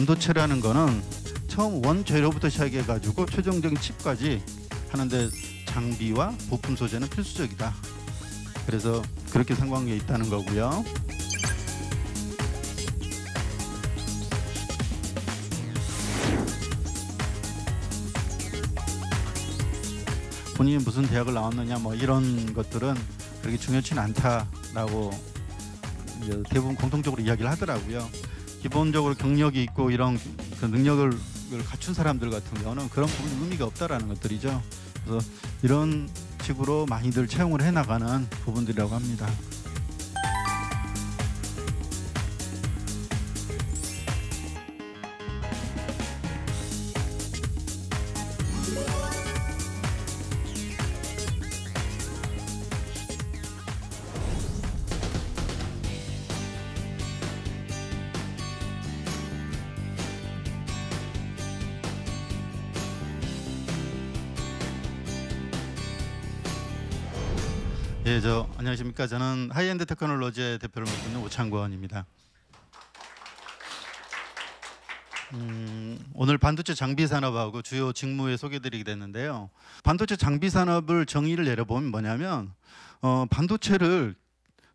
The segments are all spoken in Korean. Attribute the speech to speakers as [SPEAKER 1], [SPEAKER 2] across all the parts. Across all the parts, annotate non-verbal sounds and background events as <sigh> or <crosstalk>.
[SPEAKER 1] 반도체라는 거는 처음 원재료부터 시작해 가지고 최종적인 칩까지 하는데 장비와 부품 소재는 필수적이다. 그래서 그렇게 상관계 있다는 거고요. 본인이 무슨 대학을 나왔느냐 뭐 이런 것들은 그렇게 중요치는 않다라고 대부분 공통적으로 이야기를 하더라고요. 기본적으로 경력이 있고 이런 그 능력을 갖춘 사람들 같은 경우는 그런 부분 의미가 없다라는 것들이죠. 그래서 이런 식으로 많이들 채용을 해나가는 부분들이라고 합니다. 예, 저 안녕하십니까? 저는 하이엔드 테크놀로지의 대표를 맡고 있는 오창권입니다. 음, 오늘 반도체 장비 산업하고 주요 직무에 소개드리게 됐는데요. 반도체 장비 산업을 정의를 내려보면 뭐냐면 어, 반도체를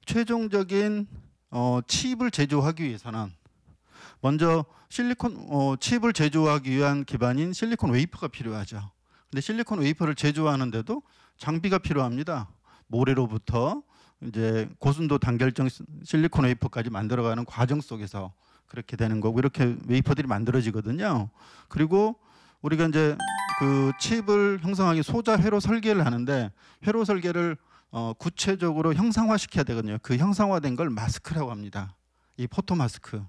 [SPEAKER 1] 최종적인 어, 칩을 제조하기 위해서는 먼저 실리콘 어, 칩을 제조하기 위한 기반인 실리콘 웨이퍼가 필요하죠. 근데 실리콘 웨이퍼를 제조하는데도 장비가 필요합니다. 모래로부터 이제 고순도 단결정 실리콘 웨이퍼까지 만들어가는 과정 속에서 그렇게 되는 거고 이렇게 웨이퍼들이 만들어지거든요. 그리고 우리가 이제 그 칩을 형성하기 소자 회로 설계를 하는데 회로 설계를 어 구체적으로 형상화시켜야 되거든요. 그 형상화된 걸 마스크라고 합니다. 이 포토 마스크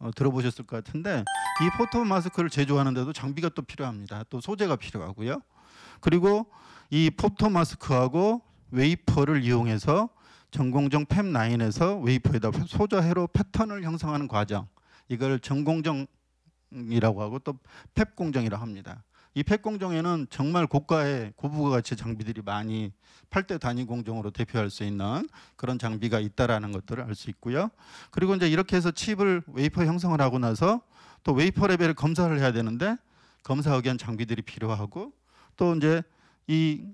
[SPEAKER 1] 어 들어보셨을 것 같은데 이 포토 마스크를 제조하는데도 장비가 또 필요합니다. 또 소재가 필요하고요. 그리고 이 포토 마스크하고 웨이퍼를 이용해서 전공정 팹9에서 웨이퍼에다 소자해로 패턴을 형성하는 과정 이걸 전공정이라고 하고 또 팹 공정이라고 합니다. 이 팹 공정에는 정말 고가의 고부가 가치 장비들이 많이 8대 단위 공정으로 대표할 수 있는 그런 장비가 있다라는 것들을 알 수 있고요. 그리고 이제 이렇게 해서 칩을 웨이퍼 형성을 하고 나서 또 웨이퍼 레벨 검사를 해야 되는데 검사 의견 장비들이 필요하고 또 이제 이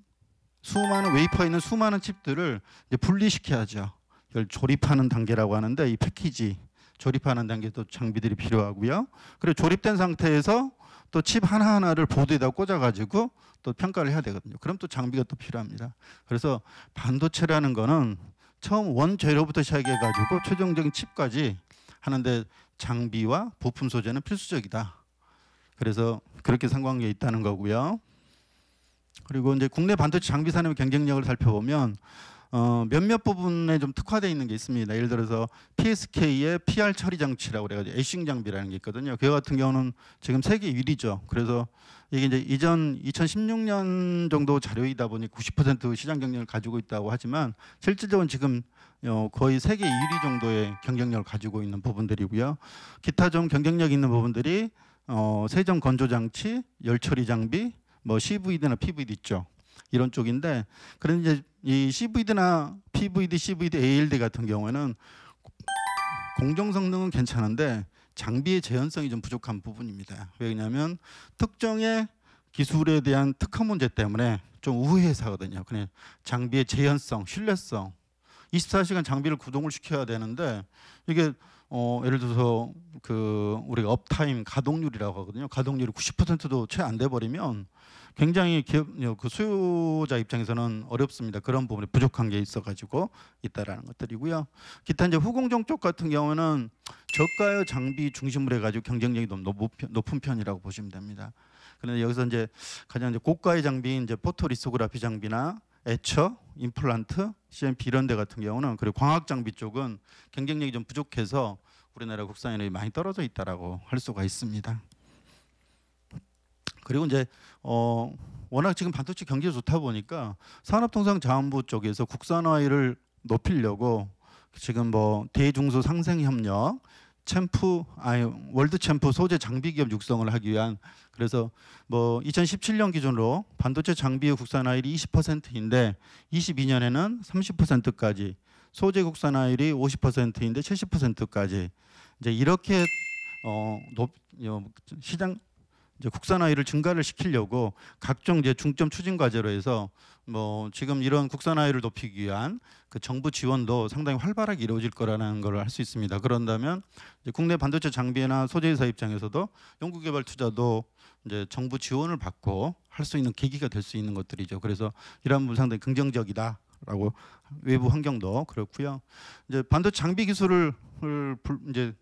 [SPEAKER 1] 수많은 웨이퍼에 있는 수많은 칩들을 분리시켜야죠. 이걸 조립하는 단계라고 하는데 이 패키지 조립하는 단계도 장비들이 필요하고요. 그리고 조립된 상태에서 또 칩 하나하나를 보드에다 꽂아가지고 또 평가를 해야 되거든요. 그럼 또 장비가 또 필요합니다. 그래서 반도체라는 거는 처음 원재료부터 시작해가지고 최종적인 칩까지 하는데 장비와 부품 소재는 필수적이다. 그래서 그렇게 상관계 있다는 거고요. 그리고 이제 국내 반도체 장비 산업의 경쟁력을 살펴보면 어, 몇몇 부분에 좀 특화되어 있는 게 있습니다. 예를 들어서 PSK의 PR 처리 장치라고 그래가지고 애싱 장비라는 게 있거든요. 그 같은 경우는 지금 세계 1위죠. 그래서 이게 이제 이전 2016년 정도 자료이다 보니 90% 시장 경쟁을 가지고 있다고 하지만 실질적으로 지금 어, 거의 세계 1위 정도의 경쟁력을 가지고 있는 부분들이고요. 기타 좀 경쟁력 있는 부분들이 어, 세정 건조 장치, 열 처리 장비, 뭐 CVD나 PVD 있죠. 이런 쪽인데 그런 이제 이 CVD나 PVD, CVD, ALD 같은 경우에는 공정 성능은 괜찮은데 장비의 재현성이 좀 부족한 부분입니다. 왜냐하면 특정의 기술에 대한 특허 문제 때문에 좀 우회사거든요. 그냥 장비의 재현성, 신뢰성, 24시간 장비를 구동을 시켜야 되는데 이게 어, 예를 들어서 그 우리가 업타임 가동률이라고 하거든요. 가동률이 90%도 채 안돼 버리면 굉장히 기업 그 수요자 입장에서는 어렵습니다. 그런 부분에 부족한 게 있어가지고 있다라는 것들이고요. 기타 이제 후공정 쪽 같은 경우는 저가의 장비 중심으로 해가지고 경쟁력이 너무 높은 편이라고 보시면 됩니다. 그런데 여기서 이제 가장 이제 고가의 장비인 이제 포토리소그라피 장비나 애처, 임플란트, CMP 이런 데 같은 경우는 그리고 광학 장비 쪽은 경쟁력이 좀 부족해서 우리나라 국산이 많이 떨어져 있다라고 할 수가 있습니다. 그리고 이제 어 워낙 지금 반도체 경기가 좋다 보니까 산업통상자원부 쪽에서 국산화를 높이려고 지금 뭐 대중소 상생협력 챔프 아니 월드 챔프 소재 장비 기업 육성을 하기 위한 그래서 뭐 2017년 기준으로 반도체 장비의 국산화율이 20%인데 22년에는 30%까지 소재 국산화율이 50%인데 70%까지 이제 이렇게 어, 높, 시장 이제 국산화율을 증가를 시키려고 각종 이제 중점 추진 과제로 해서 뭐 지금 이런 국산화율을 높이기 위한 그 정부 지원도 상당히 활발하게 이루어질 거라는 걸알수 있습니다. 그런다면 국내 반도체 장비나 소재 사 입장에서도 연구 개발 투자도 이제 정부 지원을 받고 할 수 있는 계기가 될 수 있는 것들이죠. 그래서 이런 부분 상당히 긍정적이다. 라고 외부 환경도 그렇고요. 이제 반도체 장비 기술을 이제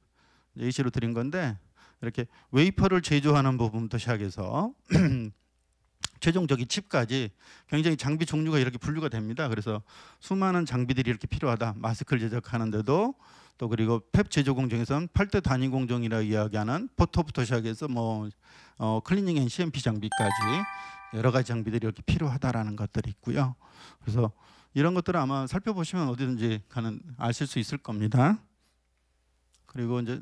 [SPEAKER 1] 예시로 드린 건데 이렇게 웨이퍼를 제조하는 부분부터 시작해서 <clears throat> 최종적인 칩까지 굉장히 장비 종류가 이렇게 분류가 됩니다. 그래서 수많은 장비들이 이렇게 필요하다. 마스크를 제작하는데도 또 그리고 펩 제조 공정에선는 8대 단위 공정이라 이야기하는 포토부터 시작해서 뭐 어, 클리닝 앤 CMP 장비까지 여러 가지 장비들이 이렇게 필요하다라는 것들이 있고요. 그래서 이런 것들을 아마 살펴보시면 어디든지 가는 아실 수 있을 겁니다. 그리고 이제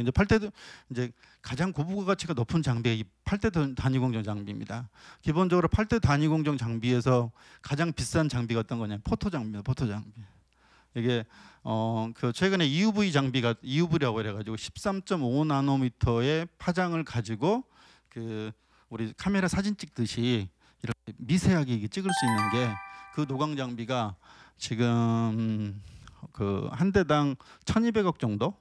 [SPEAKER 1] 이제 8대 이제 가장 고부가 가치가 높은 장비가 이 8대 단위 공정 장비입니다. 기본적으로 팔대 단위 공정 장비에서 가장 비싼 장비가 어떤 거냐? 포토 장비입니다. 포토 장비. 이게 어 그 최근에 EUV 장비가 EUV라고 그래 가지고 13.5 나노미터의 파장을 가지고 그 우리 카메라 사진 찍듯이 이렇게 미세하게 찍을 수 있는 게 그 노광 장비가 지금 그 한 대당 1,200억 정도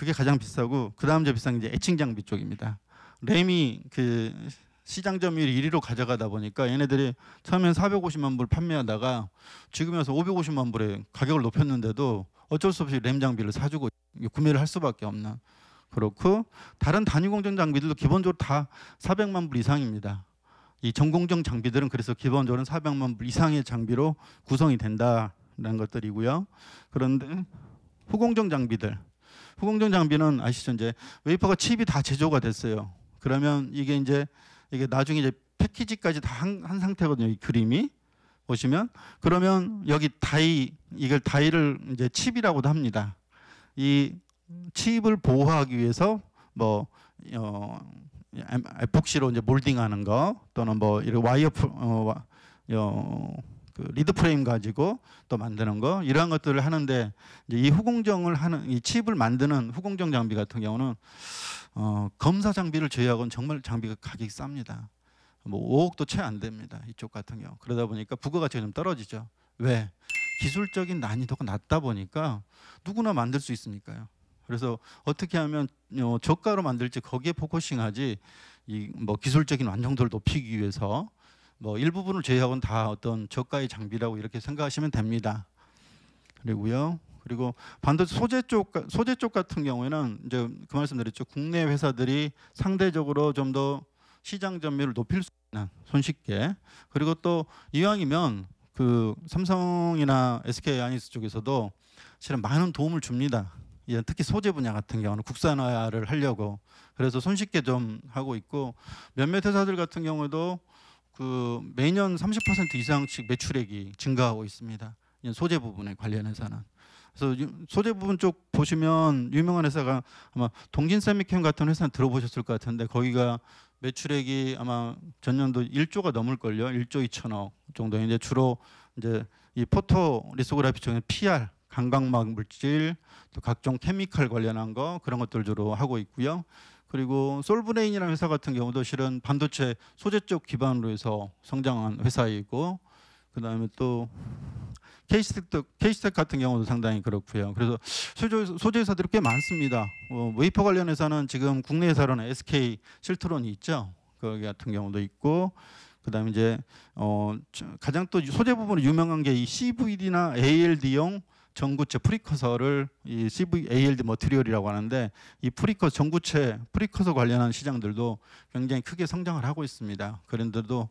[SPEAKER 1] 그게 가장 비싸고 그 다음 제 비싼 게 이제 애칭 장비 쪽입니다. 램이 그 시장 점유율 1위로 가져가다 보니까 얘네들이 처음엔 450만 불 판매하다가 지금 와서 550만 불에 가격을 높였는데도 어쩔 수 없이 램 장비를 사주고 구매를 할 수밖에 없는 그렇고 다른 단위 공정 장비들도 기본적으로 다 400만 불 이상입니다. 이 전공정 장비들은 그래서 기본적으로 400만 불 이상의 장비로 구성이 된다라는 것들이고요. 그런데 후공정 장비들 후공정 장비는 아시죠? 이제 웨이퍼가 칩이 다 제조가 됐어요. 그러면 이게 이제 이게 나중에 이제 패키지까지 다한 한 상태거든요. 이 그림이 보시면 그러면 여기 다이 이걸 다이를 이제 칩이라고도 합니다. 이 칩을 보호하기 위해서 뭐 어, 에폭시로 이제 몰딩하는 거 또는 뭐 이런 와이어 어, 와, 어그 리드 프레임 가지고 또 만드는 거 이러한 것들을 하는데 이 후공정을 하는 이 칩을 만드는 후공정 장비 같은 경우는 어, 검사 장비를 제외하고는 정말 장비가 가격이 쌉니다. 뭐 5억도 채 안 됩니다. 이쪽 같은 경우 그러다 보니까 부가 가치가 좀 떨어지죠. 왜? 기술적인 난이도가 낮다 보니까 누구나 만들 수 있으니까요. 그래서 어떻게 하면 어, 저가로 만들지 거기에 포커싱하지 이 뭐 기술적인 완성도를 높이기 위해서 뭐 일부분을 제외하고는 다 어떤 저가의 장비라고 이렇게 생각하시면 됩니다. 그리고요. 그리고 반도체 소재 쪽 소재 쪽 같은 경우에는 이제 그 말씀드렸죠. 국내 회사들이 상대적으로 좀 더 시장 점유율을 높일 수 있는 손쉽게 그리고 또 이왕이면 그 삼성이나 SK 아이닉스 쪽에서도 실은 많은 도움을 줍니다. 예, 특히 소재 분야 같은 경우는 국산화를 하려고 그래서 손쉽게 좀 하고 있고 몇몇 회사들 같은 경우에 그 매년 30% 이상씩 매출액이 증가하고 있습니다. 소재 부분에 관련해서는. 그래서 소재 부분 쪽 보시면 유명한 회사가 아마 동진세미캠 같은 회사는 들어보셨을 것 같은데 거기가 매출액이 아마 전년도 1조가 넘을 걸요. 1조 2천억 정도. 인제 주로 이제 이 포토 리소그래피 중에 PR 강광막 물질 또 각종 케미칼 관련한 거 그런 것들 주로 하고 있고요. 그리고 솔브레인이라는 회사 같은 경우도 실은 반도체 소재 쪽 기반으로 해서 성장한 회사이고 그다음에 또 케이스텍도 케이스텍 같은 경우도 상당히 그렇고요. 그래서 소재 소재 회사들이 꽤 많습니다. 뭐 웨이퍼 관련 회사는 지금 국내 회사로는 SK 실트론이 있죠. 거기 같은 경우도 있고 그다음에 이제 어, 가장 또 소재 부분으로 유명한 게 이 CVD나 ALD용 전구체 프리커서를 이 CVALD 머티리얼이라고 뭐 하는데 이 프리커 전구체 프리커서 관련한 시장들도 굉장히 크게 성장을 하고 있습니다. 그런데도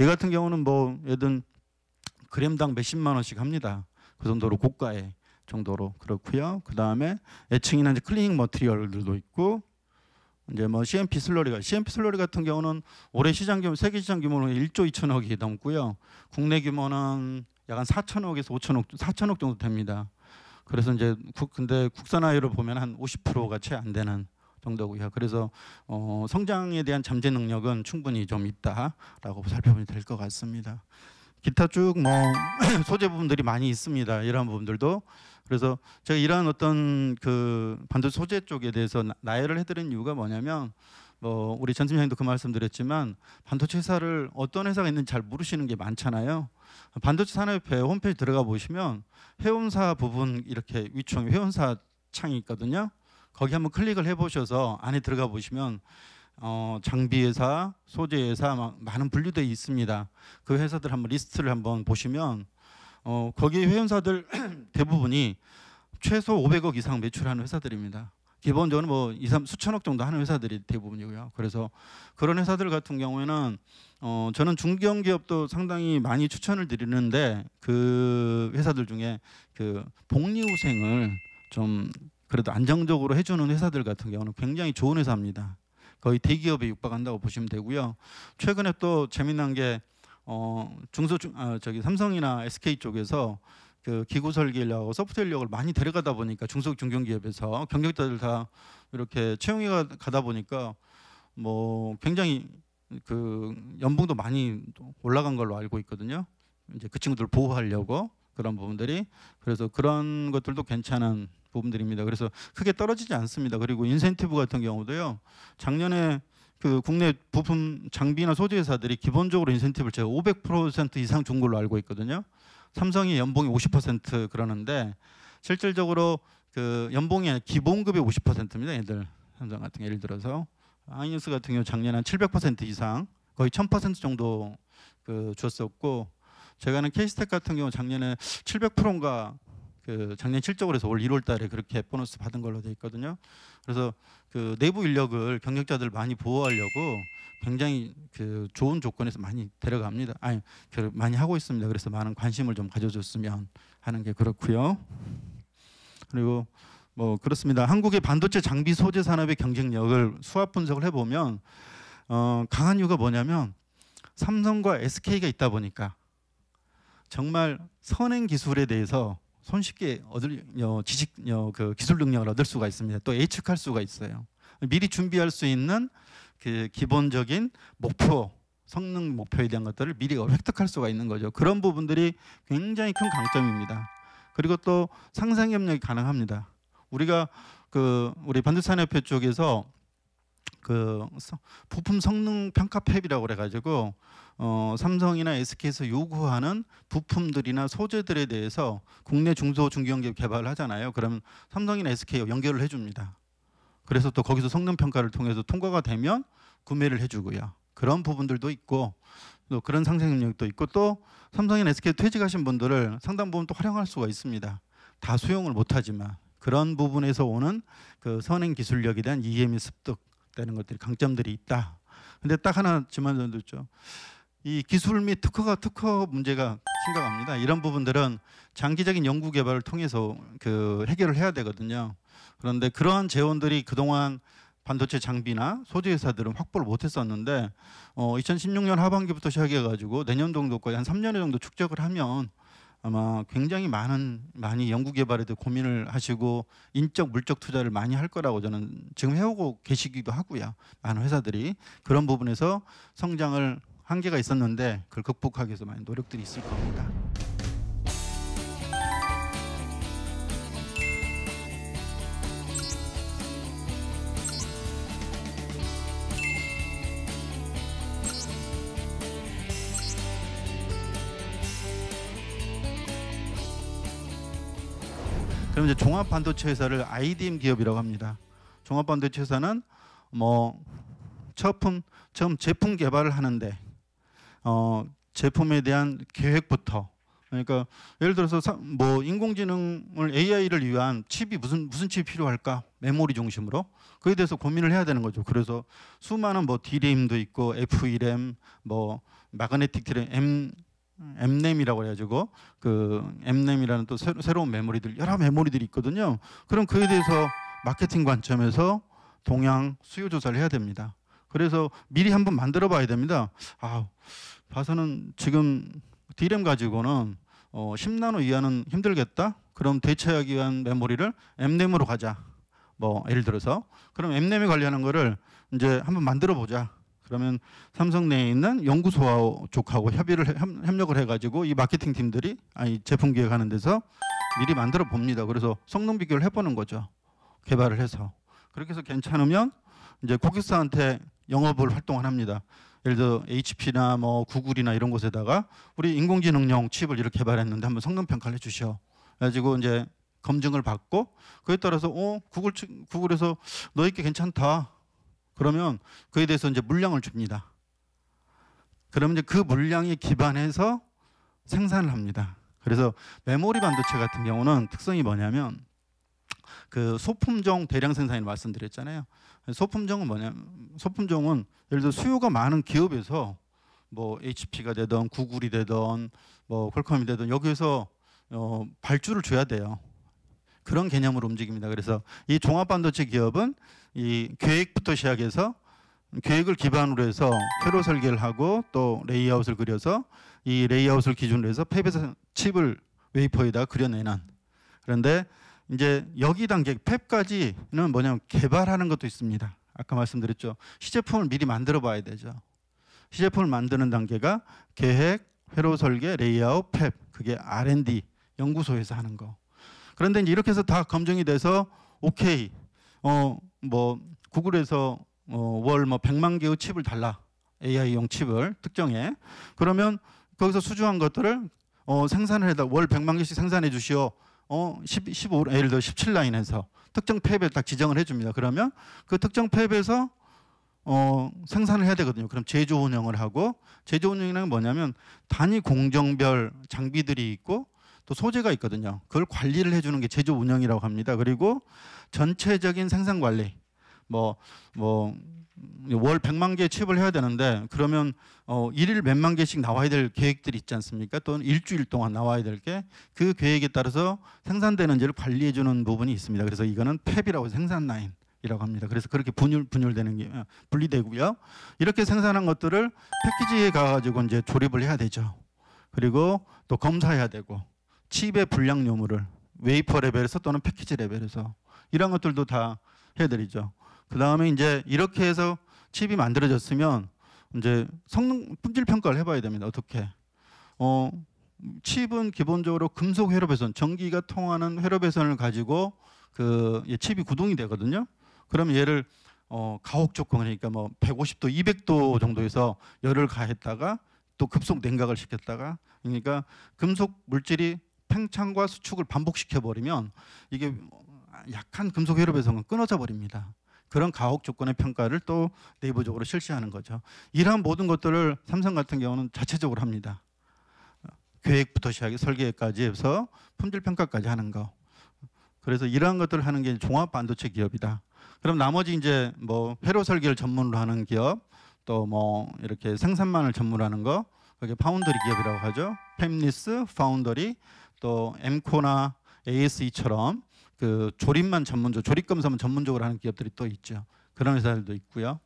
[SPEAKER 1] 이 같은 경우는 뭐 얘든 그램당 몇십만 원씩 합니다. 그 정도로 고가의 정도로 그렇고요. 그 다음에 애칭이나 이제 클리닝 머티리얼들도 있고 이제 뭐 CMP 슬러리가 CMP 슬러리 같은 경우는 올해 시장 규모 세계 시장 규모는 1조 2천억이 넘고요. 국내 규모는 약한 4천억에서 5천억 4천억 정도 됩니다. 그래서 이제 국, 근데 국산화율을 보면 한 50%가 채 안 되는 정도고요. 그래서 어, 성장에 대한 잠재 능력은 충분히 좀 있다라고 살펴보면 될 것 같습니다. 기타 쭉뭐 <clears throat> 소재 부분들이 많이 있습니다. 이런 부분들도 그래서 제가 이러한 어떤 그 반도체 소재 쪽에 대해서 나열을 해드린 이유가 뭐냐면 뭐 우리 전팀장님도 그 말씀드렸지만 반도체 회사를 어떤 회사가 있는지 잘 모르시는 게 많잖아요. 반도체 산업협회 홈페이지 들어가 보시면 회원사 부분 이렇게 위층 회원사 창이 있거든요. 거기 한번 클릭을 해보셔서 안에 들어가 보시면 어, 장비 회사, 소재 회사 막 많은 분류돼 있습니다. 그 회사들 한번 리스트를 한번 보시면 어, 거기 회원사들 <clears throat> 대부분이 최소 500억 이상 매출하는 회사들입니다. 기본적으로 뭐 2, 3 수천억 정도 하는 회사들이 대부분이고요. 그래서 그런 회사들 같은 경우에는 어 저는 중견 기업도 상당히 많이 추천을 드리는데 그 회사들 중에 그 복리후생을 좀 그래도 안정적으로 해주는 회사들 같은 경우는 굉장히 좋은 회사입니다. 거의 대기업에 육박한다고 보시면 되고요. 최근에 또 재미난 게 어, 중소 중 아, 저기 삼성이나 SK 쪽에서 그 기구 설계력, 소프트 인력을 많이 데려가다 보니까 중소 중견 기업에서 경력자들 다 이렇게 채용해 가다 보니까 뭐 굉장히 그 연봉도 많이 올라간 걸로 알고 있거든요. 이제 그 친구들 보호하려고 그런 부분들이 그래서 그런 것들도 괜찮은 부분들입니다. 그래서 크게 떨어지지 않습니다. 그리고 인센티브 같은 경우도요. 작년에 그 국내 부품 장비나 소재 회사들이 기본적으로 인센티브를 제가 500% 이상 준 걸로 알고 있거든요. 삼성이 연봉이 50% 그러는데 실질적으로 그 연봉이 기본급이 50%입니다. 얘들 삼성 같은 예를 들어서 아이뉴스 같은 경우 작년 한700% 이상 거의 1000% 정도 그 줬었고 제가는 케이스텍 같은 경우 작년에 700%인가 그 작년 7조 그래서 올 1월 달에 그렇게 보너스 받은 걸로 돼 있거든요. 그래서 그 내부 인력을 경력자들 많이 보호하려고 굉장히 그 좋은 조건에서 많이 데려갑니다. 아니, 그 많이 하고 있습니다. 그래서 많은 관심을 좀 가져줬으면 하는 게 그렇고요. 그리고 뭐 그렇습니다. 한국의 반도체 장비 소재 산업의 경쟁력을 수학 분석을 해보면 어, 강한 이유가 뭐냐면 삼성과 SK가 있다 보니까 정말 선행 기술에 대해서 손쉽게 얻을 어, 지식 어, 그 기술 능력을 얻을 수가 있습니다. 또 예측할 수가 있어요. 미리 준비할 수 있는 그 기본적인 목표 성능 목표에 대한 것들을 미리 획득할 수가 있는 거죠. 그런 부분들이 굉장히 큰 강점입니다. 그리고 또 상생 협력이 가능합니다. 우리가 그 우리 반도산업회 쪽에서 그 부품 성능 평가 팹이라고 그래가지고 어, 삼성이나 SK에서 요구하는 부품들이나 소재들에 대해서 국내 중소 중견기업 개발을 하잖아요. 그럼 삼성이나 SK 연결을 해줍니다. 그래서 또 거기서 성능 평가를 통해서 통과가 되면 구매를 해주고요. 그런 부분들도 있고 또 그런 상생 능력도 있고 또 삼성이나 SK 퇴직하신 분들을 상당 부분 또 활용할 수가 있습니다. 다 수용을 못하지만 그런 부분에서 오는 그 선행 기술력에 대한 이해 및 습득 있다는 것들이 강점들이 있다. 근데 딱 하나 지만 줬죠. 이 기술 및 특허가 특허 문제가 심각합니다. 이런 부분들은 장기적인 연구 개발을 통해서 그 해결을 해야 되거든요. 그런데 그러한 재원들이 그동안 반도체 장비나 소재 회사들은 확보를 못했었는데 어, 2016년 하반기부터 시작해가지고 내년 정도까지 한 3년 정도 축적을 하면 아마 굉장히 많은 많이 연구 개발에도 고민을 하시고 인적 물적 투자를 많이 할 거라고 저는 지금 해오고 계시기도 하고요. 많은 회사들이 그런 부분에서 성장을 한계가 있었는데 그걸 극복하기 위해서 많은 노력들이 있을 겁니다. 그럼 이제 종합 반도체 회사를 IDM 기업이라고 합니다. 종합 반도체 회사는 뭐 처품 처음 제품 개발을 하는데 어 제품에 대한 계획부터 그러니까 예를 들어서 뭐 인공지능을 AI를 위한 칩이 무슨 무슨 칩이 필요할까 메모리 중심으로 그에 대해서 고민을 해야 되는 거죠. 그래서 수많은 뭐 D램도 있고 f r 뭐 마그네틱 램 M 엠램이라고 해가지고 그 엠램이라는 또 새로, 새로운 메모리들 여러 메모리들이 있거든요. 그럼 그에 대해서 마케팅 관점에서 동향 수요 조사를 해야 됩니다. 그래서 미리 한번 만들어 봐야 됩니다. 아, 봐서는 지금 디램 가지고는 어, 10나노 이하는 힘들겠다. 그럼 대체하기 위한 메모리를 엠램으로 가자. 뭐 예를 들어서 그럼 엠램에 관리하는 거를 이제 한번 만들어 보자. 그러면 삼성 내에 있는 연구소 와 쪽하고 협의를 협력을 해가지고 이 마케팅 팀들이 아니 제품 기획하는 데서 미리 만들어 봅니다. 그래서 성능 비교를 해보는 거죠. 개발을 해서 그렇게 해서 괜찮으면 이제 고객사한테 영업을 활동을 합니다. 예를 들어 HP나 뭐 구글이나 이런 곳에다가 우리 인공지능용 칩을 이렇게 개발했는데 한번 성능 평가를 해주시오. 가지고 이제 검증을 받고 그에 따라서 어 구글 측 구글에서 너희께 괜찮다. 그러면 그에 대해서 이제 물량을 줍니다. 그러면 이제 그 물량에 기반해서 생산을 합니다. 그래서 메모리 반도체 같은 경우는 특성이 뭐냐면 그 소품종 대량 생산이 말씀드렸잖아요. 소품종은 뭐냐? 소품종은 예를 들어 수요가 많은 기업에서 뭐 HP가 되던 구글이 되던 뭐 퀄컴이 되던 여기에서 어 발주를 줘야 돼요. 그런 개념으로 움직입니다. 그래서 이 종합 반도체 기업은 이 계획부터 시작해서 계획을 기반으로 해서 회로 설계를 하고 또 레이아웃을 그려서 이 레이아웃을 기준으로 해서 펩에서 칩을 웨이퍼에다 그려내는 그런데 이제 여기 단계 펩까지는 뭐냐면 개발하는 것도 있습니다. 아까 말씀드렸죠. 시제품을 미리 만들어 봐야 되죠. 시제품을 만드는 단계가 계획, 회로 설계, 레이아웃, 펩 그게 R&D 연구소에서 하는 거. 그런데 이렇게 해서 다 검증이 돼서 오케이 어뭐 구글에서 어, 월뭐 100만 개의 칩을 달라. AI용 칩을 특정해. 그러면 거기서 수주한 것들을 어, 생산을 해다 월 100만 개씩 생산해 주시오. 어, 1 5 예를 들어 17라인에서 특정 팹을 딱 지정을 해줍니다. 그러면 그 특정 팹에서 어, 생산을 해야 되거든요. 그럼 제조 운영을 하고 제조 운영이란 건 뭐냐면 단위 공정별 장비들이 있고 또 소재가 있거든요. 그걸 관리를 해주는 게 제조 운영이라고 합니다. 그리고 전체적인 생산 관리, 뭐 뭐월 100만 개 칩을 해야 되는데 그러면 어 일일 몇만 개씩 나와야 될 계획들이 있지 않습니까? 또는 일주일 동안 나와야 될 게 그 계획에 따라서 생산되는지를 관리해 주는 부분이 있습니다. 그래서 이거는 팹이라고 생산 라인 이라고 합니다. 그래서 그렇게 분열 분열되는 게 어, 분리되고요. 이렇게 생산한 것들을 패키지에 가가지고 이제 조립을 해야 되죠. 그리고 또 검사해야 되고 칩의 불량 요물을 웨이퍼 레벨에서 또는 패키지 레벨에서 이런 것들도 다 해드리죠. 그 다음에 이제 이렇게 해서 칩이 만들어졌으면 이제 성능 품질 평가를 해봐야 됩니다. 어떻게? 어, 칩은 기본적으로 금속 회로배선, 전기가 통하는 회로배선을 가지고 그 예, 칩이 구동이 되거든요. 그럼 얘를 어, 가혹 조건 그러니까 뭐 150도, 200도 정도에서 열을 가했다가 또 급속 냉각을 시켰다가 그러니까 금속 물질이 팽창과 수축을 반복시켜 버리면 이게 약한 금속 회로 배성은 끊어져 버립니다. 그런 가혹 조건의 평가를 또 내부적으로 실시하는 거죠. 이러한 모든 것들을 삼성 같은 경우는 자체적으로 합니다. 계획부터 시작해 설계까지 해서 품질 평가까지 하는 거. 그래서 이러한 것들을 하는 게 종합 반도체 기업이다. 그럼 나머지 이제 뭐 회로 설계를 전문으로 하는 기업, 또 뭐 이렇게 생산만을 전문으로 하는 거, 그게 파운더리 기업이라고 하죠. 팹리스, 파운더리, 또 엠코나 ASE처럼 그 조립만 전문적 조립 검사만 전문적으로 하는 기업들이 또 있죠. 그런 회사들도 있고요.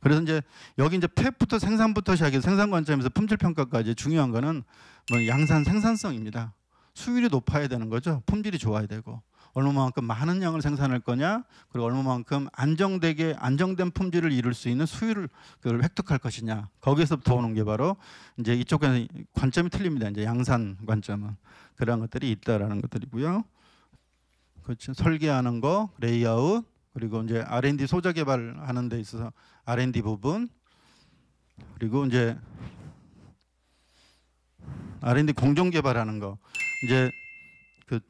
[SPEAKER 1] 그래서 이제 여기 이제 폐부터 생산부터 시작해서 생산 관점에서 품질 평가까지 중요한 거는 뭐 양산 생산성입니다. 수율이 높아야 되는 거죠. 품질이 좋아야 되고. 얼마만큼 많은 양을 생산할 거냐 그리고 얼마만큼 안정되게 안정된 품질을 이룰 수 있는 수율을 그걸 획득할 것이냐 거기에서부터 오는 게 바로 이제 이쪽 에 관점이 틀립니다 이제 양산 관점은 그러한 것들이 있다라는 것들이고요 그렇죠 설계하는 거 레이아웃 그리고 이제 R&D 소재 개발하는 데 있어서 R&D 부분 그리고 이제 R&D 공정 개발하는 거 이제 그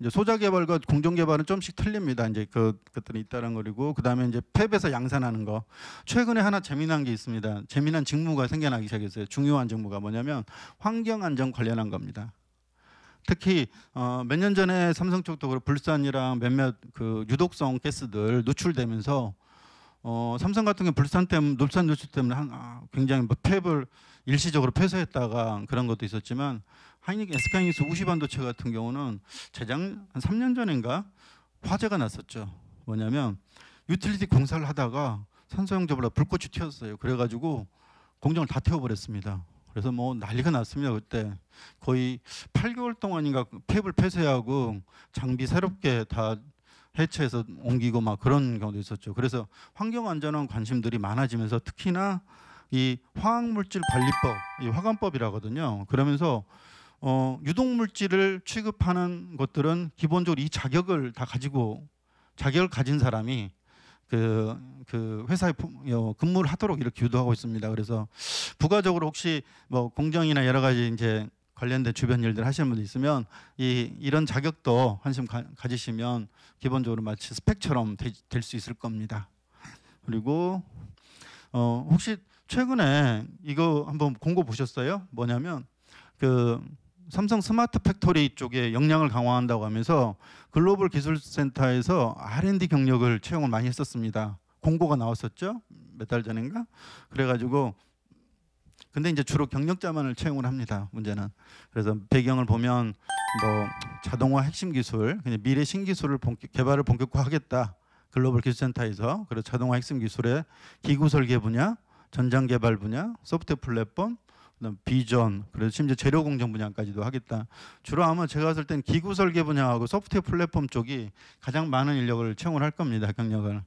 [SPEAKER 1] 이제 소자 개발과 그 공정 개발은 좀씩 틀립니다. 이제 그 것들이 있다는 거리고 그다음에 이제 팹에서 양산하는 거. 최근에 하나 재미난 게 있습니다. 재미난 직무가 생겨나기 시작했어요. 중요한 직무가 뭐냐면 환경 안전 관련한 겁니다. 특히 어, 몇년 전에 삼성 쪽도 그 불산이랑 몇몇 그 유독성 가스들 노출되면서 어, 삼성 같은 경 불산 때문에 녹산 노출 때문에 한, 아, 굉장히 뭐 탭을 일시적으로 폐쇄했다가 그런 것도 있었지만 하이닉 SK하이닉스 우시 반도체 같은 경우는 재작 한 3년 전인가 화재가 났었죠. 뭐냐면 유틸리티 공사를 하다가 산소형 저보다 불꽃이 튀었어요. 그래가지고 공정을 다 태워버렸습니다. 그래서 뭐 난리가 났습니다. 그때 거의 8개월 동안인가 캡을 폐쇄하고 장비 새롭게 다 해체해서 옮기고 막 그런 경우도 있었죠. 그래서 환경 안전한 관심들이 많아지면서 특히나 이 화학물질 관리법, 이 화관법이라거든요. 그러면서 어, 유독물질을 취급하는 것들은 기본적으로 이 자격을 다 가지고 자격을 가진 사람이 그, 그 회사에 어, 근무를 하도록 이렇게 유도하고 있습니다. 그래서 부가적으로 혹시 뭐 공정이나 여러 가지 이제 관련된 주변 일들 하시는 분들 있으면 이 이런 자격도 한심 가, 지시면 기본적으로 마치 스펙처럼 될 수 있을 겁니다. 그리고 어 혹시 최근에 이거 한번 공고 보셨어요? 뭐냐면 그 삼성 스마트 팩토리 쪽에 역량을 강화한다고 하면서 글로벌 기술센터에서 R&D 경력을 채용을 많이 했었습니다. 공고가 나왔었죠. 몇 달 전인가? 그래가지고 근데 이제 주로 경력자만을 채용을 합니다. 문제는 그래서 배경을 보면 뭐 자동화 핵심 기술, 그냥 미래 신기술을 본격, 개발을 본격화하겠다. 글로벌 기술센터에서 그리고 자동화 핵심 기술의 기구 설계 분야, 전장 개발 분야, 소프트 플랫폼, 그다음 비전, 그래서 심지어 재료 공정 분야까지도 하겠다. 주로 아마 제가 봤을 땐 기구 설계 분야하고 소프트웨어 플랫폼 쪽이 가장 많은 인력을 채용할 겁니다. 경력을.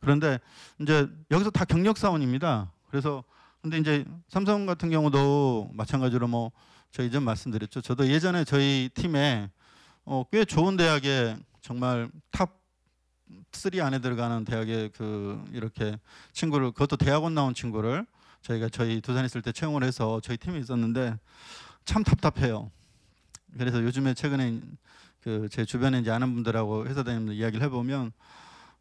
[SPEAKER 1] 그런데 이제 여기서 다 경력 사원입니다. 그래서 근데 이제 삼성 같은 경우도 마찬가지로 뭐 저희 전 말씀드렸죠. 저도 예전에 저희 팀에 어, 꽤 좋은 대학에 정말 탑 3 안에 들어가는 대학에 그 이렇게 친구를 그것도 대학원 나온 친구를 저희가 저희 두산 있을 때 채용을 해서 저희 팀에 있었는데 참 답답해요. 그래서 요즘에 최근에 그 제 주변에 이제 아는 분들하고 회사 다니면서 이야기를 해보면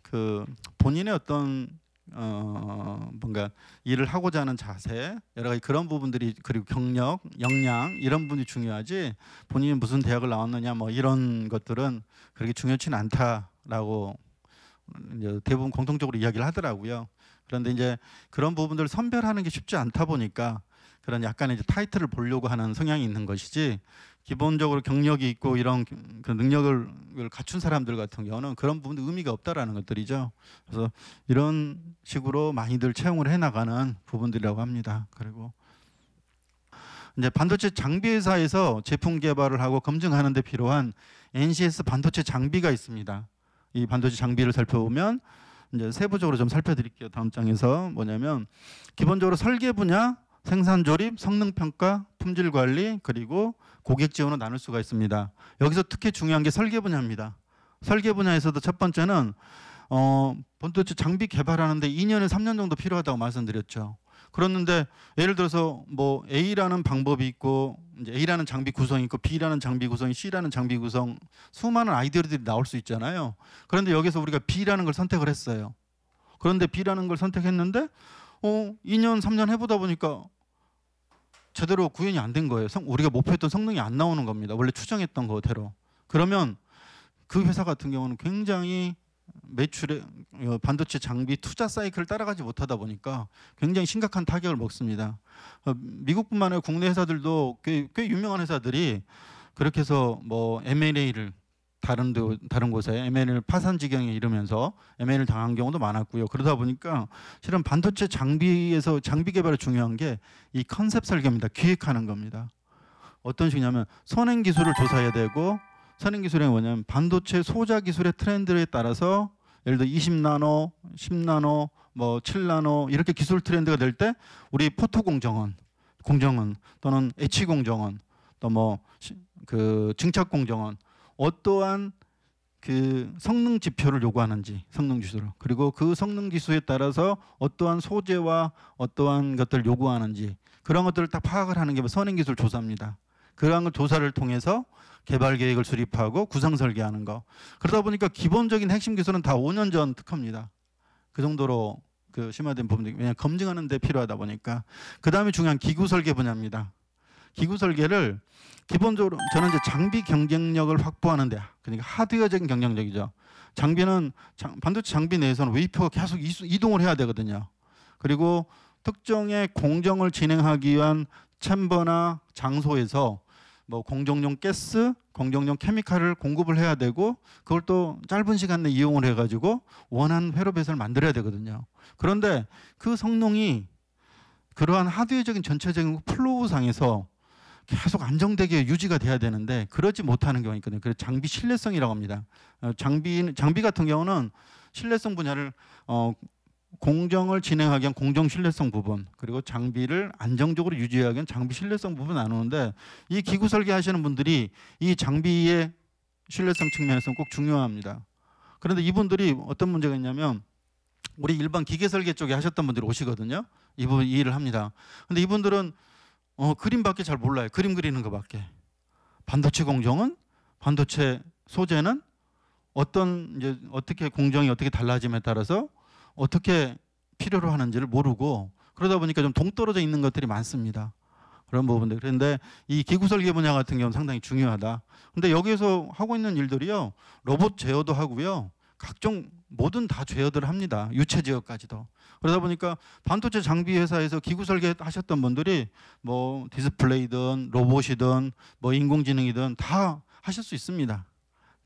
[SPEAKER 1] 그 본인의 어떤 어 뭔가 일을 하고자 하는 자세 여러 가지 그런 부분들이 그리고 경력 역량 이런 분이 중요하지 본인이 무슨 대학을 나왔느냐 뭐 이런 것들은 그렇게 중요치는 않다라고 이제 대부분 공통적으로 이야기를 하더라고요. 그런데 이제 그런 부분들을 선별하는 게 쉽지 않다 보니까 그런 약간의 이제 타이틀을 보려고 하는 성향이 있는 것이지 기본적으로 경력이 있고 이런 그 능력을 갖춘 사람들 같은 경우는 그런 부분도 의미가 없다라는 것들이죠. 그래서 이런 식으로 많이들 채용을 해 나가는 부분들이라고 합니다. 그리고 이제 반도체 장비 회사에서 제품 개발을 하고 검증하는 데 필요한 NCS 반도체 장비가 있습니다. 이 반도체 장비를 살펴보면 이제 세부적으로 좀 살펴드릴게요. 다음 장에서 뭐냐면 기본적으로 설계 분야, 생산 조립, 성능 평가, 품질 관리 그리고 고객 지원으로 나눌 수가 있습니다. 여기서 특히 중요한 게 설계 분야입니다. 설계 분야에서도 첫 번째는 어, 본토츠 장비 개발하는데 2년에 3년 정도 필요하다고 말씀드렸죠. 그렇는데 예를 들어서 뭐 A라는 방법이 있고 이제 A라는 장비 구성이 있고 B라는 장비 구성이 C라는 장비 구성 수많은 아이디어들이 나올 수 있잖아요. 그런데 여기서 우리가 B라는 걸 선택을 했어요. 그런데 B라는 걸 선택했는데 어 2년 3년 해보다 보니까 제대로 구현이 안 된 거예요. 성, 우리가 목표했던 성능이 안 나오는 겁니다. 원래 추정했던 거대로. 그러면 그 회사 같은 경우는 굉장히 매출의 어, 반도체 장비 투자 사이클을 따라가지 못하다 보니까 굉장히 심각한 타격을 먹습니다. 어, 미국뿐만 아니라 국내 회사들도 꽤, 꽤 유명한 회사들이 그렇게 해서 뭐 M&A를 다른 데, 다른 곳에 M&A를 파산 지경에 이르면서 M&A를 당한 경우도 많았고요. 그러다 보니까 실은 반도체 장비에서 장비 개발이 중요한 게 이 컨셉 설계입니다. 기획하는 겁니다. 어떤 식이냐면 선행 기술을 조사해야 되고 선행 기술이 뭐냐면 반도체 소자 기술의 트렌드에 따라서 예를 들어 20나노, 10나노, 뭐 7나노 이렇게 기술 트렌드가 될 때 우리 포토 공정원, 공정원 또는 에치 공정원 또뭐 그 증착 공정원 어떠한 그 성능 지표를 요구하는지 성능 지수를 그리고 그 성능 지수에 따라서 어떠한 소재와 어떠한 것들을 요구하는지 그런 것들을 다 파악을 하는 게 선행 기술 조사입니다. 그러한 걸 조사를 통해서 개발 계획을 수립하고 구상 설계하는 거. 그러다 보니까 기본적인 핵심 기술은 다 5년 전 특허입니다. 그 정도로 그 심화된 부분들이 왜냐 검증하는 데 필요하다 보니까 그다음에 중요한 기구 설계 분야입니다. 기구 설계를 기본적으로 저는 이제 장비 경쟁력을 확보하는데 그러니까 하드웨어적인 경쟁력이죠. 장비는 장, 반도체 장비 내에서는 웨이퍼가 계속 이동을 해야 되거든요. 그리고 특정의 공정을 진행하기 위한 챔버나 장소에서 뭐 공정용 가스, 공정용 케미칼을 공급을 해야 되고 그걸 또 짧은 시간 내 이용을 해가지고 원한 회로 배선을 만들어야 되거든요. 그런데 그 성능이 그러한 하드웨어적인 전체적인 플로우상에서 계속 안정되게 유지가 돼야 되는데 그러지 못하는 경우가 있거든요. 그래서 장비 신뢰성이라고 합니다. 어, 장비 장비 같은 경우는 신뢰성 분야를 어, 공정을 진행하기 위한 공정 신뢰성 부분 그리고 장비를 안정적으로 유지하기 위한 장비 신뢰성 부분 나누는데 이 기구 설계하시는 분들이 이 장비의 신뢰성 측면에서는 꼭 중요합니다. 그런데 이분들이 어떤 문제가 있냐면 우리 일반 기계 설계 쪽에 하셨던 분들이 오시거든요. 이분 이 일을 합니다. 근데 이분들은 어, 그림밖에 잘 몰라요. 그림 그리는 것밖에. 반도체 공정은 반도체 소재는 어떤 이제 어떻게 공정이 어떻게 달라짐에 따라서 어떻게 필요로 하는지를 모르고 그러다 보니까 좀 동떨어져 있는 것들이 많습니다. 그런 부분들. 그런데 이 기구 설계 분야 같은 경우는 상당히 중요하다. 근데 여기에서 하고 있는 일들이요. 로봇 제어도 하고요. 각종 모든 다 제어들 합니다. 유체 제어까지도. 그러다 보니까 반도체 장비 회사에서 기구 설계 하셨던 분들이 뭐 디스플레이든 로봇이든 뭐 인공지능이든 다 하실 수 있습니다.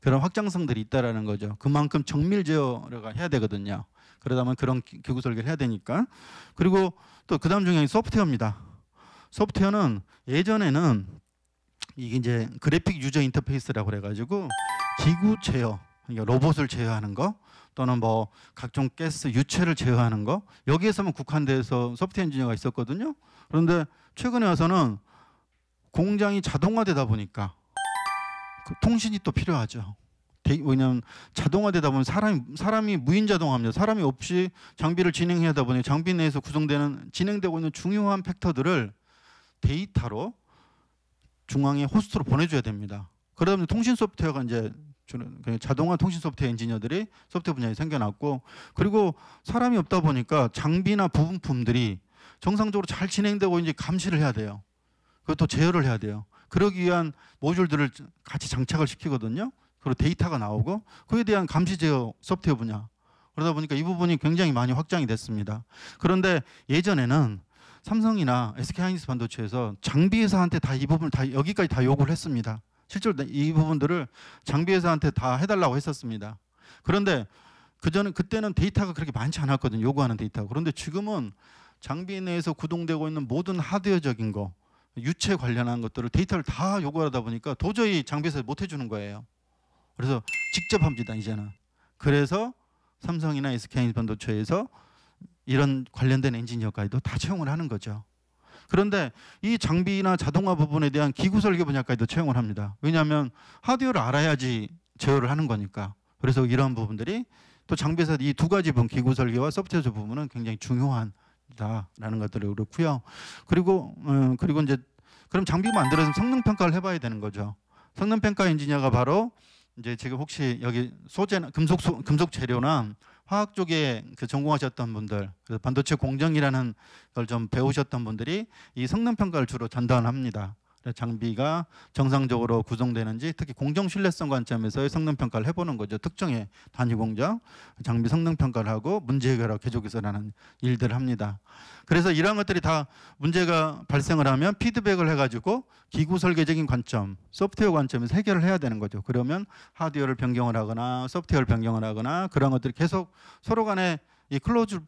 [SPEAKER 1] 그런 확장성들이 있다라는 거죠. 그만큼 정밀 제어를 해야 되거든요. 그러다 보면 그런 교구 설계를 해야 되니까. 그리고 또 그다음 중에 소프트웨어입니다. 소프트웨어는 예전에는 이게 이제 그래픽 유저 인터페이스라고 그래가지고 기구 제어, 그러니까 로봇을 제어하는 거 또는 뭐 각종 가스 유체를 제어하는 거 여기에서만 뭐 국한돼서 소프트 엔지니어가 있었거든요. 그런데 최근에 와서는 공장이 자동화되다 보니까 그 통신이 또 필요하죠. 왜냐하면 자동화되다 보면 사람이 사람이 무인 자동화입니다. 사람이 없이 장비를 진행하다 보니 장비 내에서 구성되는 진행되고 있는 중요한 팩터들을 데이터로 중앙의 호스트로 보내줘야 됩니다. 그러다 보니 통신 소프트웨어가 이제 그 자동화 통신 소프트웨어 엔지니어들이 소프트웨어 분야에 생겨났고 그리고 사람이 없다 보니까 장비나 부품품들이 정상적으로 잘 진행되고 이제 감시를 해야 돼요. 그것도 제어를 해야 돼요. 그러기 위한 모듈들을 같이 장착을 시키거든요. 그리고 데이터가 나오고 그에 대한 감시 제어 소프트웨어 분야 그러다 보니까 이 부분이 굉장히 많이 확장이 됐습니다. 그런데 예전에는 삼성이나 SK 하이닉스 반도체에서 장비 회사한테 다 이 부분을 다 여기까지 다 요구를 했습니다. 실제로 이 부분들을 장비 회사한테 다 해달라고 했었습니다. 그런데 그전에 그때는 데이터가 그렇게 많지 않았거든요. 요구하는 데이터. 그런데 지금은 장비 내에서 구동되고 있는 모든 하드웨어적인 거, 유체 관련한 것들을 데이터를 다 요구하다 보니까 도저히 장비에서 못 해주는 거예요. 그래서 직접 합니다 이제는. 그래서 삼성이나 SK 반도체에서 이런 관련된 엔지니어까지도 다 채용을 하는 거죠. 그런데 이 장비나 자동화 부분에 대한 기구 설계 분야까지도 채용을 합니다. 왜냐하면 하드웨어를 알아야지 제어를 하는 거니까. 그래서 이러한 부분들이 또 장비에서 이 두 가지 부분 기구 설계와 소프트웨어 부분은 굉장히 중요한 라는 것들이 그렇고요. 그리고 음, 그리고 이제 그럼 장비 만들어서 성능 평가를 해봐야 되는 거죠. 성능 평가 엔지니어가 바로 이제 제가 혹시 여기 소재나 금속 소, 금속 재료나 화학 쪽에 그 전공하셨던 분들, 그 반도체 공정이라는 걸 좀 배우셨던 분들이 이 성능 평가를 주로 전담합니다. 장비가 정상적으로 구성되는지 특히 공정 신뢰성 관점에서의 성능 평가를 해보는 거죠. 특정의 단위 공정 장비 성능 평가를 하고 문제 해결하고 개조 개선하는 일들을 합니다. 그래서 이러한 것들이 다 문제가 발생을 하면 피드백을 해가지고 기구 설계적인 관점, 소프트웨어 관점에서 해결을 해야 되는 거죠. 그러면 하드웨어를 변경을 하거나 소프트웨어를 변경을 하거나 그런 것들이 계속 서로 간에 이 클로즈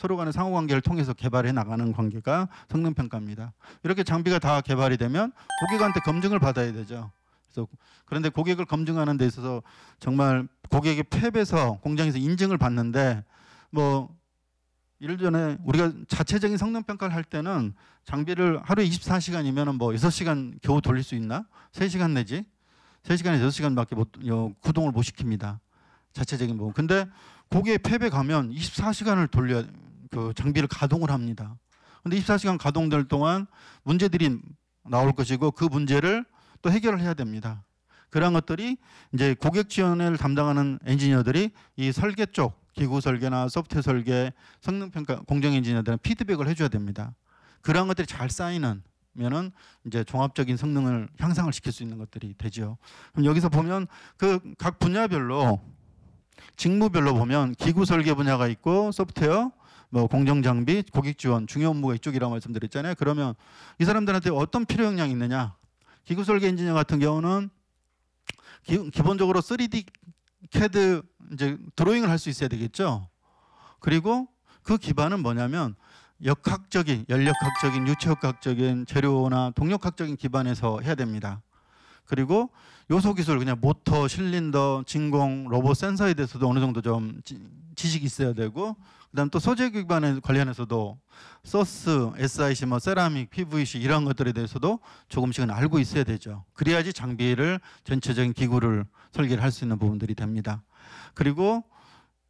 [SPEAKER 1] 서로 간의 상호관계를 통해서 개발해 나가는 관계가 성능평가입니다. 이렇게 장비가 다 개발이 되면 고객한테 검증을 받아야 되죠. 그래서 그런데 고객을 검증하는 데 있어서 정말 고객의 팹에서 공장에서 인증을 받는데 뭐 예를 전에 우리가 자체적인 성능 평가를 할 때는 장비를 하루에 24시간이면 뭐 6시간 겨우 돌릴 수 있나? 3시간 내지 3시간에서 6시간밖에 못 요, 어, 구동을 못 시킵니다. 자체적인 부분. 근데 고객의 팹에 가면 24시간을 돌려야 그 장비를 가동을 합니다. 근데 24시간 가동될 동안 문제들이 나올 것이고 그 문제를 또 해결을 해야 됩니다. 그런 것들이 이제 고객 지원을 담당하는 엔지니어들이 이 설계 쪽 기구 설계나 소프트 설계, 성능 평가 공정 엔지니어들은 피드백을 해줘야 됩니다. 그런 것들이 잘 쌓이는 면은 이제 종합적인 성능을 향상을 시킬 수 있는 것들이 되죠. 그럼 여기서 보면 그 각 분야별로 직무별로 보면 기구 설계 분야가 있고 소프트웨어 뭐 공정 장비, 고객 지원, 중요 업무가 이쪽이라고 말씀드렸잖아요. 그러면 이 사람들한테 어떤 필요 역량이 있느냐? 기구 설계 엔지니어 같은 경우는 기, 본적으로 3D 캐드 이제 드로잉을 할 수 있어야 되겠죠. 그리고 그 기반은 뭐냐면 역학적인, 연력학적인, 유체역학적인 재료나 동력학적인 기반에서 해야 됩니다. 그리고 요소 기술 그냥 모터, 실린더, 진공, 로봇 센서에 대해서도 어느 정도 좀 지, 식이 있어야 되고 그다음 또 소재 기반에 관련해서도 소스, SIC, 뭐 세라믹, PVC 이런 것들에 대해서도 조금씩은 알고 있어야 되죠. 그래야지 장비를 전체적인 기구를 설계를 할 수 있는 부분들이 됩니다. 그리고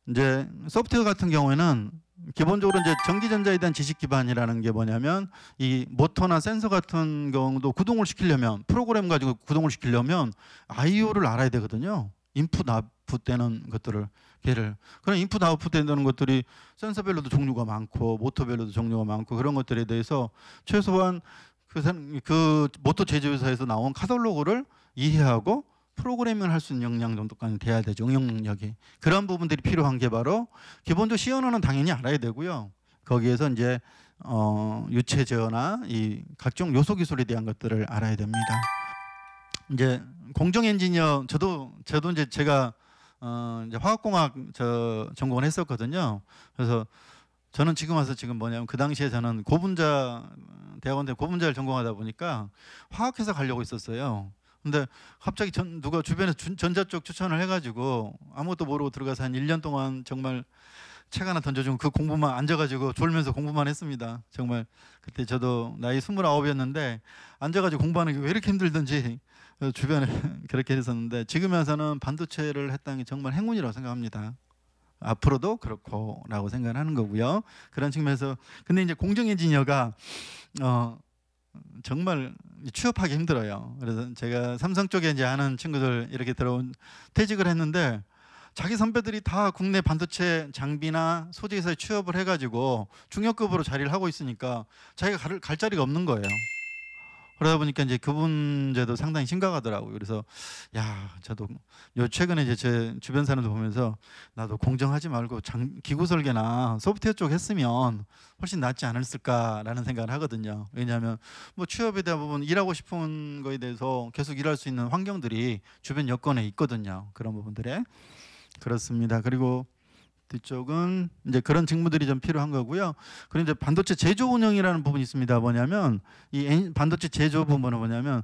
[SPEAKER 1] 이제 소프트웨어 같은 경우에는 기본적으로 이제 전기전자에 대한 지식 기반이라는 게 뭐냐면 이 모터나 센서 같은 경우도 구동을 시키려면 프로그램 가지고 구동을 시키려면 IO를 알아야 되거든요. 인풋 아웃풋 되는 것들을 걔를 그런 인풋 아웃풋 된다는 것들이 센서별로도 종류가 많고 모터별로도 종류가 많고 그런 것들에 대해서 최소한 그, 그 모터 제조회사에서 나온 카탈로그를 이해하고 프로그래밍을 할 수 있는 역량 정도까지 돼야 되죠. 응용 능력이. 그런 부분들이 필요한 게 바로 기본적으로 C 언어는 당연히 알아야 되고요. 거기에서 이제 어, 유체 제어나 이 각종 요소 기술에 대한 것들을 알아야 됩니다. 이제 공정 엔지니어 저도 저도 이제 제가 어, 이제 화학공학 저 전공을 했었거든요. 그래서 저는 지금 와서 지금 뭐냐면 그 당시에 저는 고분자 대학원대 고분자를 전공하다 보니까 화학회사 가려고 있었어요. 근데 갑자기 전, 누가 주변에 전자 쪽 추천을 해가지고 아무것도 모르고 들어가서 한 1년 동안 정말 책 하나 던져주면 그 공부만 앉아가지고 졸면서 공부만 했습니다. 정말 그때 저도 나이 29이었는데 앉아가지고 공부하는 게 왜 이렇게 힘들든지 <laughs> 주변에 <laughs> 그렇게 했었는데 지금 에서는 반도체를 했다는 게 정말 행운이라고 생각합니다. 앞으로도 그렇고라고 생각하는 거고요. 그런 측면에서 근데 이제 공정 엔지니어가 어 정말 취업하기 힘들어요. 그래서 제가 삼성 쪽에 이제 아는 친구들 이렇게 들어온 퇴직을 했는데 자기 선배들이 다 국내 반도체 장비나 소재 에서 취업을 해가지고 중역급으로 자리를 하고 있으니까 자기가 갈, 갈 자리가 없는 거예요. 그러다 보니까 이제 그문제도 상당히 심각하더라고요. 그래서 야 저도 요 최근에 이제 제 주변 사람들 보면서 나도 공정하지 말고 장, 기구 설계나 소프트웨어 쪽 했으면 훨씬 낫지 않았을까라는 생각을 하거든요. 왜냐하면 뭐 취업에 대한 부분 일하고 싶은 거에 대해서 계속 일할 수 있는 환경들이 주변 여건에 있거든요. 그런 부분들에 그렇습니다. 그리고 뒤쪽은 이제 그런 직무들이 좀 필요한 거고요. 그리고 이제 반도체 제조 운영이라는 부분이 있습니다. 뭐냐면 이 반도체 제조 부분은 뭐냐면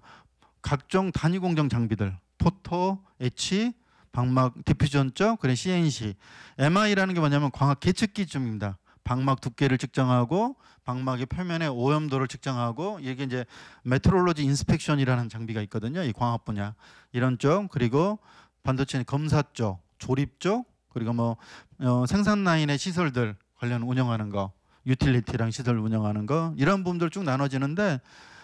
[SPEAKER 1] 각종 단위 공정 장비들, 포토, 에치, 방막 디퓨전 쪽, 그리고 CNC, MI라는 게 뭐냐면 광학 계측 기준입니다. 방막 두께를 측정하고 방막의 표면의 오염도를 측정하고 이게 이제 메트롤로지 인스펙션이라는 장비가 있거든요. 이 광학 분야 이런 쪽 그리고 반도체 검사 쪽 조립 쪽 그리고 뭐 어, 생산 라인의 시설들 관련 운영하는 거 유틸리티랑 시설 운영하는 거 이런 부분들 쭉 나눠지는데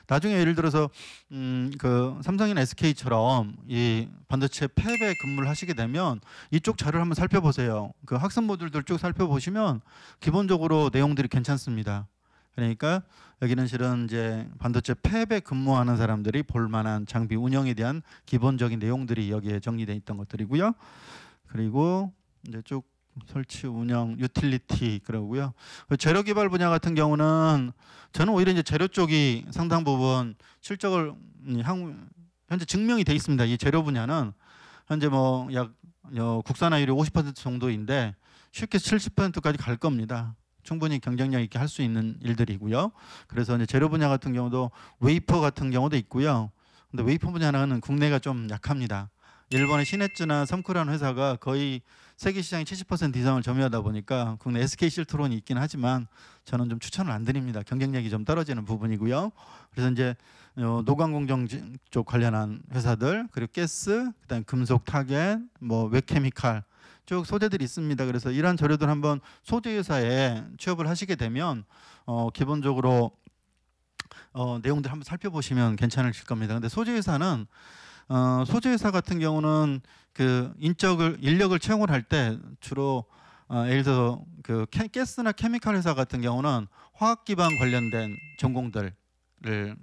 [SPEAKER 1] 나중에 예를 들어서 음, 그 삼성이나 SK처럼 이 반도체 패배 근무를 하시게 되면 이쪽 자료를 한번 살펴보세요. 그 학습 모듈들 쭉 살펴보시면 기본적으로 내용들이 괜찮습니다. 그러니까 여기는 실은 이제 반도체 패배 근무하는 사람들이 볼 만한 장비 운영에 대한 기본적인 내용들이 여기에 정리되어 있던 것들이고요. 그리고 이제 쭉 설치 운영 유틸리티 그러고요. 그 재료 개발 분야 같은 경우는 저는 오히려 이제 재료 쪽이 상당 부분 실적을 음, 향 현재 증명이 돼 있습니다. 이 재료 분야는 현재 뭐약 국산화율이 50% 정도인데 쉽게 70%까지 갈 겁니다. 충분히 경쟁력 있게 할 수 있는 일들이고요. 그래서 이제 재료 분야 같은 경우도 웨이퍼 같은 경우도 있고요. 근데 웨이퍼 분야는 국내가 좀 약합니다. 일본의 시네츠나 섬크라는 회사가 거의 세계 시장의 70% 이상을 점유하다 보니까 국내 SK 실트론이 있긴 하지만 저는 좀 추천을 안 드립니다. 경쟁력이 좀 떨어지는 부분이고요. 그래서 이제 어, 노광공정 쪽 관련한 회사들 그리고 가스, 그다음 금속 타겟, 뭐 웹케미칼 쭉 소재들이 있습니다. 그래서 이러한 저료들 한번 소재 회사에 취업을 하시게 되면 어, 기본적으로 어, 내용들 한번 살펴보시면 괜찮으실 겁니다. 근데 소재 회사는 어, 소재회사 같은 경우는 그 인적을 인력을 채용을 할 때 주로 어, 예를 들어 그 가스나 케미칼 회사 같은 경우는 화학 기반 관련된 전공들을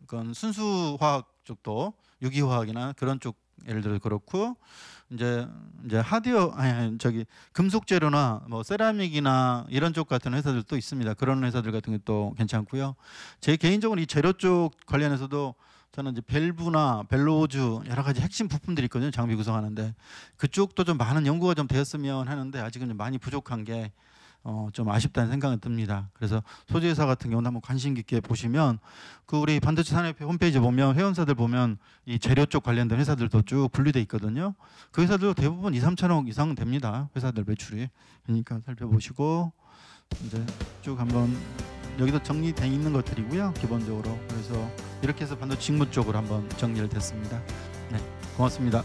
[SPEAKER 1] 그건 순수 화학 쪽도 유기화학이나 그런 쪽 예를 들어 그렇고 이제 이제 하드웨어 아니 저기 금속 재료나 뭐 세라믹이나 이런 쪽 같은 회사들도 있습니다. 그런 회사들 같은 게 또 괜찮고요. 제 개인적으로 이 재료 쪽 관련해서도 저는 이제 밸브나 벨로즈 우 여러 가지 핵심 부품들이 있거든요. 장비 구성하는데 그쪽도 좀 많은 연구가 좀 되었으면 하는데 아직은 좀 많이 부족한 게 어, 좀 아쉽다는 생각은 듭니다. 그래서 소재사 회 같은 경우는 한번 관심 깊게 보시면 그 우리 반도체 산업협회 홈페이지 보면 회원사들 보면 이 재료 쪽 관련된 회사들도 쭉 분류돼 있거든요. 그 회사들도 대부분 2, 3천억 이상 됩니다. 회사들 매출이. 그러니까 살펴보시고 이제 쭉 한번 여기서 정리되어 있는 것들이고요. 기본적으로 그래서 이렇게 해서 반도 직무 쪽으로 한번 정리를 됐습니다. 네, 고맙습니다.